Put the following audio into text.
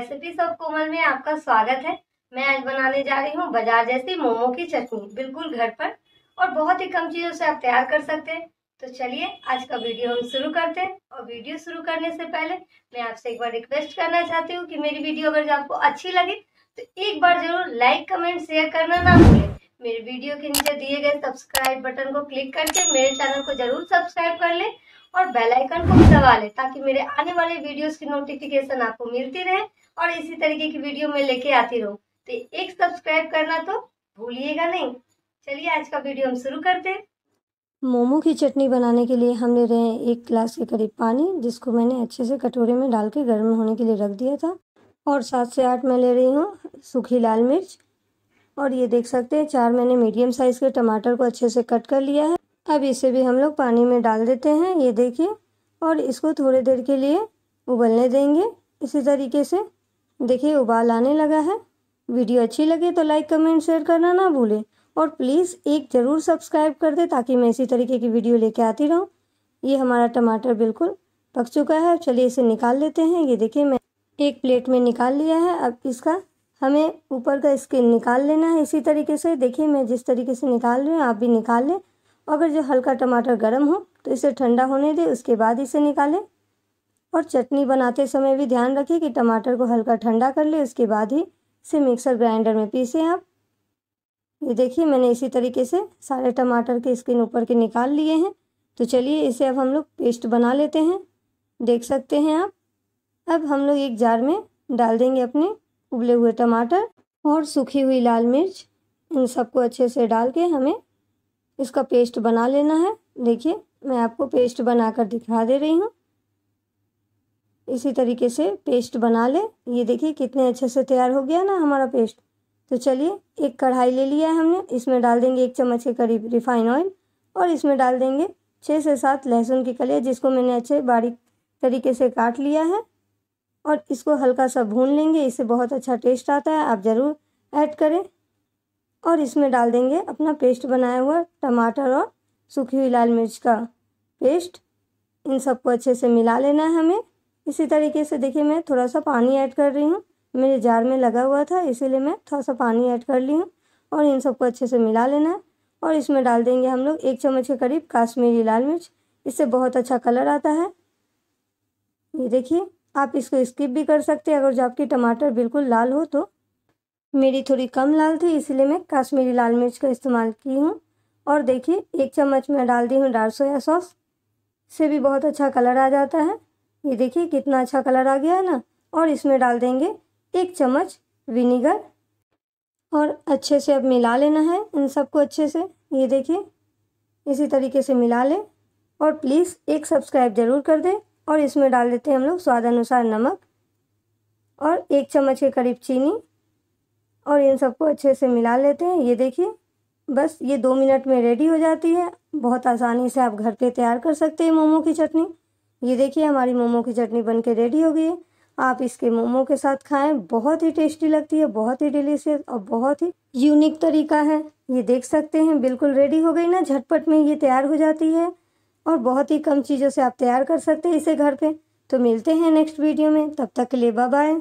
recipes of कोमल में आपका स्वागत है मैं आज बनाने जा रही हूँ बाजार जैसी मोमो की चटनी बिल्कुल घर पर और बहुत ही कम चीज़ों से आप तैयार कर सकते हैं तो चलिए आज का वीडियो हम शुरू करते हैं और वीडियो शुरू करने से पहले मैं आपसे एक बार रिक्वेस्ट करना चाहती हूँ कि मेरी वीडियो अगर आपको अच्छी लगे तो एक बार जरूर लाइक कमेंट शेयर करना ना भूलें मेरे वीडियो के नीचे दिए गए सब्सक्राइब बटन को क्लिक करके मेरे चैनल को जरूर सब्सक्राइब कर लें और बेल आइकन को भी दबा लें ताकि मेरे आने वाले वीडियोस की नोटिफिकेशन आपको मिलती रहे और इसी तरीके की वीडियो मैं लेके आती रहूँ तो एक सब्सक्राइब करना तो भूलिएगा नहीं चलिए आज का वीडियो हम शुरू करते मोमो की चटनी बनाने के लिए हम ले रहे हैं एक गिलास के करीब पानी जिसको मैंने अच्छे से कटोरे में डाल के गर्म होने के लिए रख दिया था और सात से आठ मैं ले रही हूँ सूखी लाल मिर्च और ये देख सकते हैं चार मैंने मीडियम साइज़ के टमाटर को अच्छे से कट कर लिया है अब इसे भी हम लोग पानी में डाल देते हैं ये देखिए और इसको थोड़ी देर के लिए उबलने देंगे इसी तरीके से देखिए उबाल आने लगा है वीडियो अच्छी लगे तो लाइक कमेंट शेयर करना ना भूलें और प्लीज़ एक ज़रूर सब्सक्राइब कर दे ताकि मैं इसी तरीके की वीडियो लेके आती रहूँ ये हमारा टमाटर बिल्कुल पक चुका है चलिए इसे निकाल लेते हैं ये देखिए मैं एक प्लेट में निकाल लिया है अब इसका हमें ऊपर का स्किन निकाल लेना है इसी तरीके से देखिए मैं जिस तरीके से निकाल रही हूँ आप भी निकाल लें अगर जो हल्का टमाटर गर्म हो तो इसे ठंडा होने दें उसके बाद इसे निकालें और चटनी बनाते समय भी ध्यान रखें कि टमाटर को हल्का ठंडा कर लें उसके बाद ही इसे मिक्सर ग्राइंडर में पीसें आप ये देखिए मैंने इसी तरीके से सारे टमाटर के स्किन ऊपर के निकाल लिए हैं तो चलिए इसे अब हम लोग पेस्ट बना लेते हैं देख सकते हैं आप अब हम लोग एक जार में डाल देंगे अपने उबले हुए टमाटर और सूखी हुई लाल मिर्च इन सबको अच्छे से डाल के हमें इसका पेस्ट बना लेना है देखिए मैं आपको पेस्ट बनाकर दिखा दे रही हूँ इसी तरीके से पेस्ट बना ले ये देखिए कितने अच्छे से तैयार हो गया ना हमारा पेस्ट तो चलिए एक कढ़ाई ले लिया है हमने इसमें डाल देंगे एक चम्मच के करीब रिफाइन ऑयल और इसमें डाल देंगे छः से सात लहसुन की कलियाँ जिसको मैंने अच्छे बारीक तरीके से काट लिया है और इसको हल्का सा भून लेंगे इससे बहुत अच्छा टेस्ट आता है आप ज़रूर ऐड करें और इसमें डाल देंगे अपना पेस्ट बनाया हुआ टमाटर और सूखी हुई लाल मिर्च का पेस्ट इन सबको अच्छे से मिला लेना है हमें इसी तरीके से देखिए मैं थोड़ा सा पानी ऐड कर रही हूँ मेरे जार में लगा हुआ था इसीलिए मैं थोड़ा सा पानी ऐड कर ली हूँ और इन सबको अच्छे से मिला लेना है और इसमें डाल देंगे हम लोग एक चम्मच के करीब काश्मीरी लाल मिर्च इससे बहुत अच्छा कलर आता है ये देखिए आप इसको स्किप भी कर सकते हैं अगर जो आपके टमाटर बिल्कुल लाल हो तो मेरी थोड़ी कम लाल थी इसलिए मैं कश्मीरी लाल मिर्च का इस्तेमाल की हूँ और देखिए एक चम्मच मैं डाल दी हूँ डार्क सोया सॉस से भी बहुत अच्छा कलर आ जाता है ये देखिए कितना अच्छा कलर आ गया है ना और इसमें डाल देंगे एक चम्मच विनीगर और अच्छे से अब मिला लेना है इन सबको अच्छे से ये देखिए इसी तरीके से मिला लें और प्लीज़ एक सब्सक्राइब ज़रूर कर दें और इसमें डाल देते हैं हम लोग स्वाद अनुसार नमक और एक चम्मच के करीब चीनी और इन सबको अच्छे से मिला लेते हैं ये देखिए बस ये दो मिनट में रेडी हो जाती है बहुत आसानी से आप घर पे तैयार कर सकते हैं मोमो की चटनी ये देखिए हमारी मोमो की चटनी बन के रेडी हो गई है आप इसके मोमो के साथ खाएं बहुत ही टेस्टी लगती है बहुत ही डिलीशियस और बहुत ही यूनिक तरीका है ये देख सकते हैं बिल्कुल रेडी हो गई ना झटपट में ये तैयार हो जाती है और बहुत ही कम चीज़ों से आप तैयार कर सकते हैं इसे घर पर तो मिलते हैं नेक्स्ट वीडियो में तब तक के लिए बाय